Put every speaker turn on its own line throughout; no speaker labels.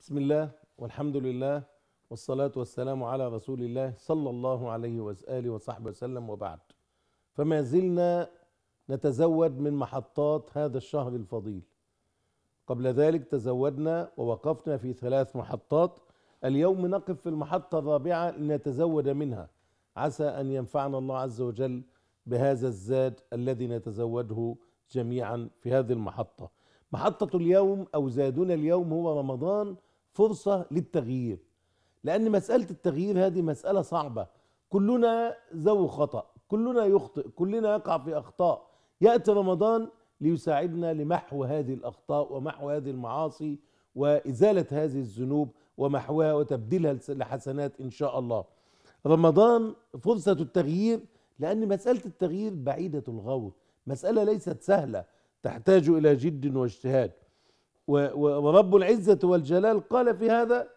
بسم الله والحمد لله والصلاة والسلام على رسول الله صلى الله عليه وآله وصحبه وسلم وبعد فما زلنا نتزود من محطات هذا الشهر الفضيل قبل ذلك تزودنا ووقفنا في ثلاث محطات اليوم نقف في المحطة الرابعة لنتزود منها عسى أن ينفعنا الله عز وجل بهذا الزاد الذي نتزوده جميعا في هذه المحطة محطة اليوم أو زادنا اليوم هو رمضان فرصة للتغيير لأن مسألة التغيير هذه مسألة صعبة كلنا ذو خطأ كلنا يخطئ كلنا يقع في أخطاء يأتي رمضان ليساعدنا لمحو هذه الأخطاء ومحو هذه المعاصي وإزالة هذه الذنوب ومحوها وتبديلها لحسنات إن شاء الله رمضان فرصة التغيير لأن مسألة التغيير بعيدة الغور مسألة ليست سهلة تحتاج إلى جد واجتهاد ورب العزة والجلال قال في هذا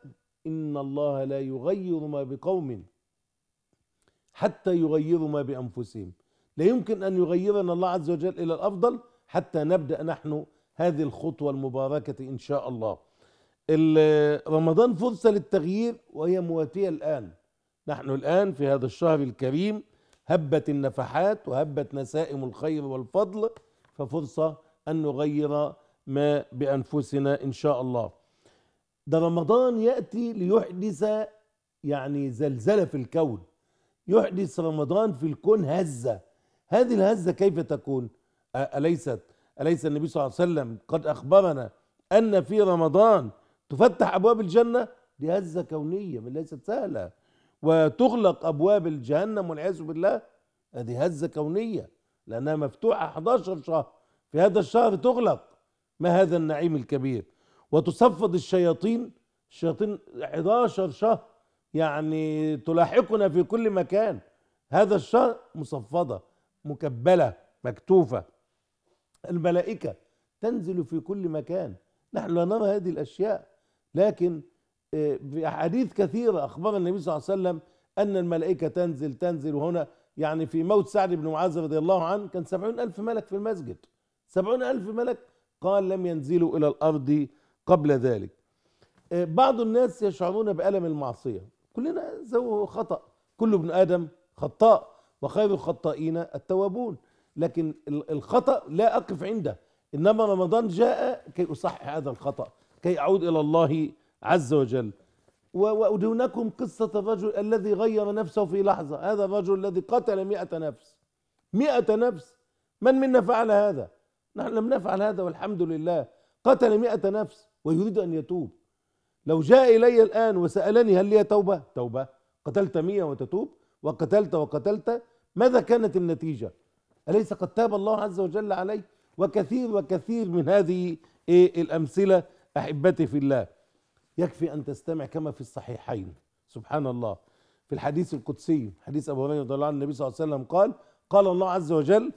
إن الله لا يغير ما بقوم حتى يغيروا ما بأنفسهم لا يمكن أن يغيرنا الله عز وجل إلى الأفضل حتى نبدأ نحن هذه الخطوة المباركة إن شاء الله رمضان فرصة للتغيير وهي مواتية الآن نحن الآن في هذا الشهر الكريم هبت النفحات وهبت نسائم الخير والفضل ففرصة أن نغير ما بانفسنا ان شاء الله ده رمضان ياتي ليحدث يعني زلزله في الكون يحدث رمضان في الكون هزه هذه الهزه كيف تكون اليست اليس النبي صلى الله عليه وسلم قد اخبرنا ان في رمضان تفتح ابواب الجنه دي هزه كونيه ليست سهله وتغلق ابواب الجهنم والعياذ بالله هذه هزه كونيه لانها مفتوحه 11 شهر في هذا الشهر تغلق ما هذا النعيم الكبير وتصفد الشياطين الشياطين 11 شهر يعني تلاحقنا في كل مكان هذا الشهر مصفدة مكبلة مكتوفة الملائكة تنزل في كل مكان نحن لا نرى هذه الأشياء لكن آه، في أحاديث كثيرة أخبر النبي صلى الله عليه وسلم أن الملائكة تنزل تنزل وهنا يعني في موت سعد بن معاذ رضي الله عنه كان سبعون ألف ملك في المسجد سبعون ألف ملك قال لم ينزلوا إلى الأرض قبل ذلك آه، بعض الناس يشعرون بألم المعصية كلنا ذو خطأ كل ابن آدم خطاء وخير الخطائين التوابون لكن الخطأ لا أقف عنده إنما رمضان جاء كي أصحح هذا الخطأ كي أعود إلى الله عز وجل وأدونكم قصة الرجل الذي غير نفسه في لحظة هذا الرجل الذي قتل مئة نفس مئة نفس من منا فعل هذا نحن لم نفعل هذا والحمد لله قتل مئة نفس ويريد أن يتوب لو جاء إلي الآن وسألني هل لي توبة توبة قتلت مئة وتتوب وقتلت وقتلت ماذا كانت النتيجة أليس قد تاب الله عز وجل عليه وكثير وكثير من هذه إيه، الأمثلة أحبتي في الله يكفي أن تستمع كما في الصحيحين سبحان الله في الحديث القدسي حديث أبو هريرة رضي الله عنه النبي صلى الله عليه وسلم قال قال الله عز وجل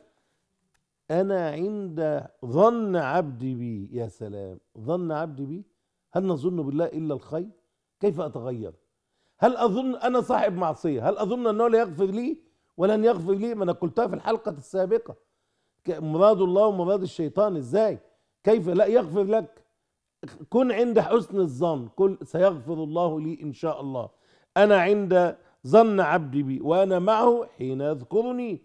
أنا عند ظن عبدي بي يا سلام ظن عبدي بي هل نظن بالله إلا الخير كيف أتغير هل أظن أنا صاحب معصية هل أظن أنه لا يغفر لي ولن يغفر لي ما أنا قلتها في الحلقة السابقة مراد الله ومراد الشيطان إزاي كيف لا يغفر لك كن عند حسن الظن كل سيغفر الله لي إن شاء الله أنا عند ظن عبدي بي وأنا معه حين يذكرني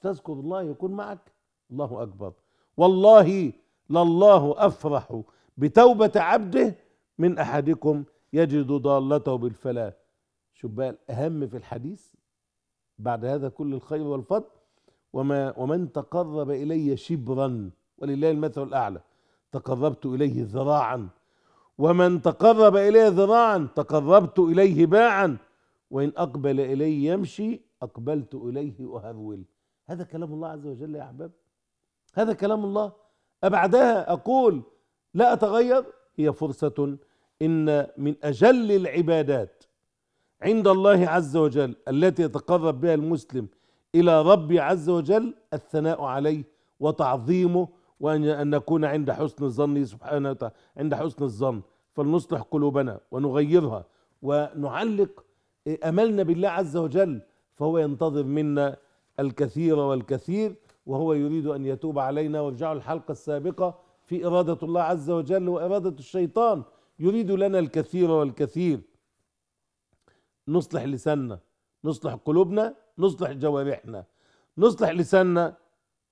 تذكر الله يكون معك الله اكبر والله لله افرح بتوبه عبده من احدكم يجد ضالته بالفلاة شوف أهم الاهم في الحديث بعد هذا كل الخير والفضل وما ومن تقرب الي شبرا ولله المثل الاعلى تقربت اليه ذراعا ومن تقرب الي ذراعا تقربت اليه باعا وان اقبل الي يمشي اقبلت اليه اهرول هذا كلام الله عز وجل يا احباب هذا كلام الله أبعدها أقول لا أتغير هي فرصة إن من أجل العبادات عند الله عز وجل التي يتقرب بها المسلم إلى ربي عز وجل الثناء عليه وتعظيمه وأن نكون عند حسن الظن سبحانه وتعالى عند حسن الظن فلنصلح قلوبنا ونغيرها ونعلق أملنا بالله عز وجل فهو ينتظر منا الكثير والكثير وهو يريد أن يتوب علينا وارجعوا الحلقة السابقة في إرادة الله عز وجل وإرادة الشيطان يريد لنا الكثير والكثير نصلح لساننا نصلح قلوبنا نصلح جوارحنا نصلح لساننا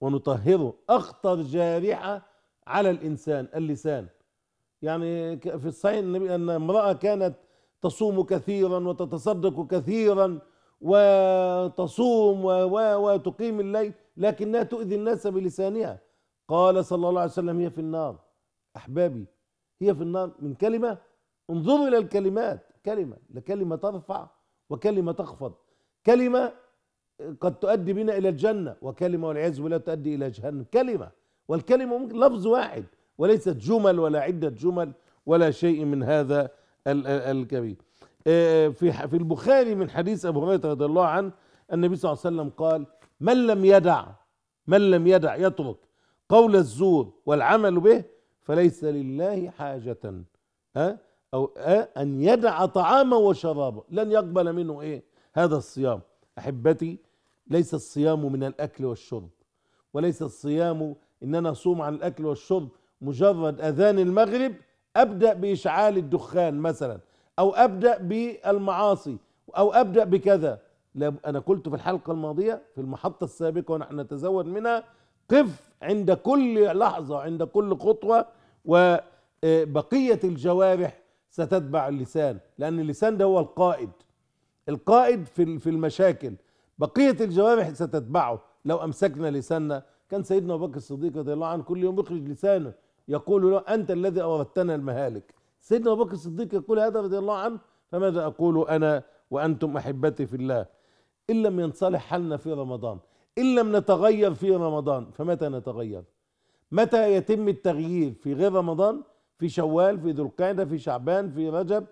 ونطهره أخطر جارحة على الإنسان اللسان يعني في الصحيح أن امرأة كانت تصوم كثيرا وتتصدق كثيرا وتصوم وتقيم الليل لكنها تؤذي الناس بلسانها قال صلى الله عليه وسلم هي في النار أحبابي هي في النار من كلمة انظروا إلى الكلمات كلمة لكلمة ترفع وكلمة تخفض كلمة قد تؤدي بنا إلى الجنة وكلمة والعياذ بالله تؤدي إلى جهنم كلمة والكلمة ممكن لفظ واحد وليست جمل ولا عدة جمل ولا شيء من هذا الكبير آه، آه، في في البخاري من حديث ابو هريره رضي الله عنه النبي صلى الله عليه وسلم قال من لم يدع من لم يدع يترك قول الزور والعمل به فليس لله حاجة أه؟ أو أه؟ أن يدع طعامه وشرابه لن يقبل منه إيه هذا الصيام أحبتي ليس الصيام من الأكل والشرب وليس الصيام إن أنا أصوم عن الأكل والشرب مجرد أذان المغرب أبدأ بإشعال الدخان مثلا او ابدا بالمعاصي او ابدا بكذا انا قلت في الحلقه الماضيه في المحطه السابقه ونحن نتزود منها قف عند كل لحظه عند كل خطوه وبقيه الجوارح ستتبع اللسان لان اللسان ده هو القائد القائد في في المشاكل بقيه الجوارح ستتبعه لو امسكنا لساننا كان سيدنا ابو بكر الصديق رضي الله عنه كل يوم يخرج لسانه يقول له انت الذي اوردتنا المهالك سيدنا ابو بكر الصديق يقول هذا رضي الله عنه فماذا اقول انا وانتم احبتي في الله ان لم ينصلح حالنا في رمضان ان لم نتغير في رمضان فمتى نتغير متى يتم التغيير في غير رمضان في شوال في ذو القعده في شعبان في رجب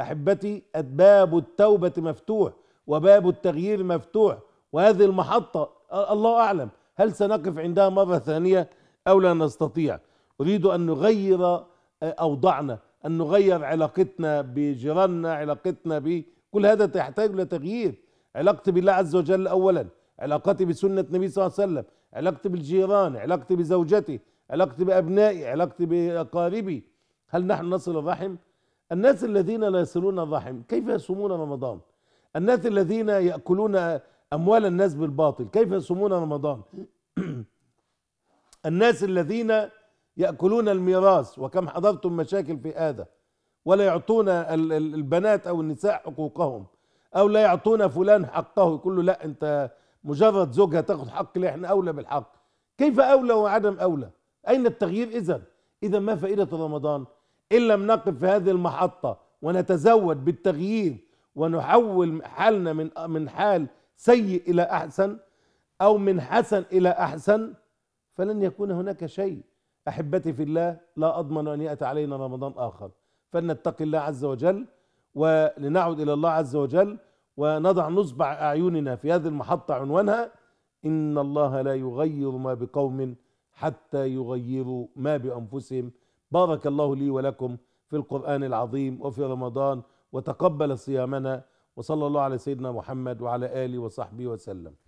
احبتي باب التوبه مفتوح وباب التغيير مفتوح وهذه المحطه الله اعلم هل سنقف عندها مره ثانيه او لا نستطيع اريد ان نغير اوضاعنا أن نغير علاقتنا بجيراننا علاقتنا ب كل هذا تحتاج إلى تغيير علاقتي بالله عز وجل أولا علاقتي بسنة النبي صلى الله عليه وسلم علاقتي بالجيران علاقتي بزوجتي علاقتي بأبنائي علاقتي بأقاربي هل نحن نصل الرحم؟ الناس الذين لا يصلون الرحم كيف يصومون رمضان؟ الناس الذين يأكلون أموال الناس بالباطل كيف يصومون رمضان؟ الناس الذين يأكلون الميراث وكم حضرتم مشاكل في هذا ولا يعطون البنات أو النساء حقوقهم أو لا يعطون فلان حقه يقول له لا أنت مجرد زوجها تأخذ حق لي احنا أولى بالحق كيف أولى وعدم أولى أين التغيير إذا إذا ما فائدة رمضان إن لم نقف في هذه المحطة ونتزود بالتغيير ونحول حالنا من من حال سيء إلى أحسن أو من حسن إلى أحسن فلن يكون هناك شيء احبتي في الله لا اضمن ان ياتي علينا رمضان اخر فلنتقي الله عز وجل ولنعد الى الله عز وجل ونضع نصبع اعيننا في هذه المحطه عنوانها ان الله لا يغير ما بقوم حتى يغيروا ما بانفسهم بارك الله لي ولكم في القران العظيم وفي رمضان وتقبل صيامنا وصلى الله على سيدنا محمد وعلى اله وصحبه وسلم